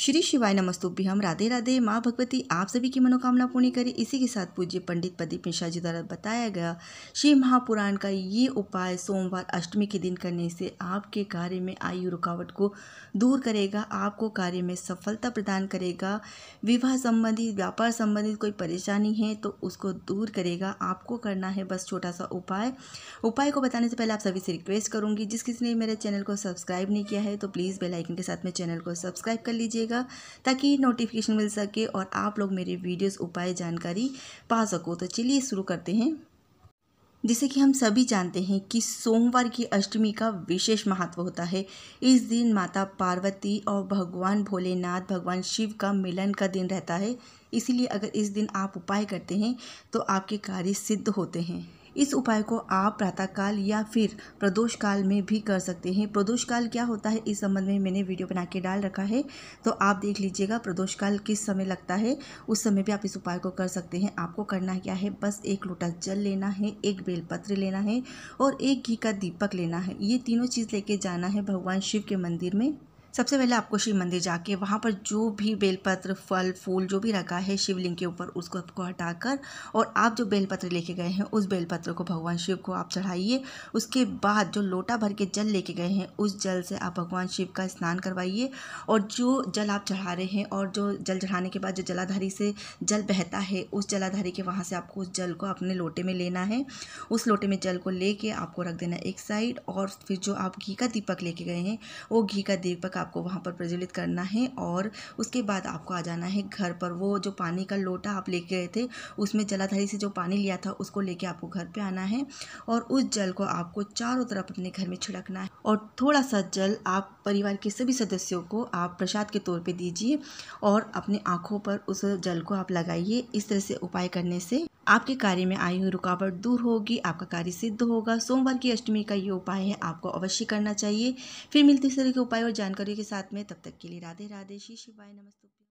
श्री शिवाय हम राधे राधे माँ भगवती आप सभी की मनोकामना पूर्ण करें इसी के साथ पूज्य पंडित प्रदीप मिश्रा जी द्वारा बताया गया श्री महापुराण का ये उपाय सोमवार अष्टमी के दिन करने से आपके कार्य में आयु रुकावट को दूर करेगा आपको कार्य में सफलता प्रदान करेगा विवाह संबंधित व्यापार संबंधित कोई परेशानी है तो उसको दूर करेगा आपको करना है बस छोटा सा उपाय उपाय को बताने से पहले आप सभी से रिक्वेस्ट करूँगी जिस किसी ने मेरे चैनल को सब्सक्राइब नहीं किया है तो प्लीज़ बेलाइकन के साथ मेरे चैनल को सब्सक्राइब कर लीजिए कीजिएगा ताकि नोटिफिकेशन मिल सके और आप लोग मेरे वीडियोस उपाय जानकारी पा सको तो चलिए शुरू करते हैं जैसे कि हम सभी जानते हैं कि सोमवार की अष्टमी का विशेष महत्व होता है इस दिन माता पार्वती और भगवान भोलेनाथ भगवान शिव का मिलन का दिन रहता है इसीलिए अगर इस दिन आप उपाय करते हैं तो आपके कार्य सिद्ध होते हैं इस उपाय को आप प्रातःकाल या फिर प्रदोष काल में भी कर सकते हैं प्रदोष काल क्या होता है इस संबंध में मैंने वीडियो बना के डाल रखा है तो आप देख लीजिएगा प्रदोष काल किस समय लगता है उस समय भी आप इस उपाय को कर सकते हैं आपको करना क्या है बस एक लोटा जल लेना है एक बेलपत्र लेना है और एक घी का दीपक लेना है ये तीनों चीज़ लेके जाना है भगवान शिव के मंदिर में सबसे पहले आपको शिव मंदिर जाके वहाँ पर जो भी बेलपत्र फल फूल जो भी रखा है शिवलिंग के ऊपर उसको आपको हटाकर और आप जो बेलपत्र लेके गए हैं उस बेलपत्र को भगवान शिव को आप चढ़ाइए उसके बाद जो लोटा भर के जल लेके गए हैं उस जल से आप भगवान शिव का स्नान करवाइए और जो जल आप चढ़ा रहे हैं और जो जल चढ़ाने के बाद जो जलाधारी से जल बहता है उस जलाधारी के वहाँ से आपको उस जल को अपने लोटे में लेना है उस लोटे में जल को ले आपको रख देना एक साइड और फिर जो आप घी का दीपक लेके गए हैं वो घी का दीपक आपको वहाँ पर प्रज्वलित करना है और उसके बाद आपको आ जाना है घर पर वो जो पानी का लोटा आप लेके गए थे उसमें जलाधारी से जो पानी लिया था उसको लेके आपको घर पे आना है और उस जल को आपको चारों तरफ अपने घर में छिड़कना है और थोड़ा सा जल आप परिवार के सभी सदस्यों को आप प्रसाद के तौर पर दीजिए और अपने आँखों पर उस जल को आप लगाइए इस तरह से उपाय करने से आपके कार्य में आई हुई रुकावट दूर होगी आपका कार्य सिद्ध होगा सोमवार की अष्टमी का ये उपाय है आपको अवश्य करना चाहिए फिर मिलते सर तरह के उपाय और जानकारी के साथ में तब तक के लिए राधे राधे श्री शिवाय नमस्ते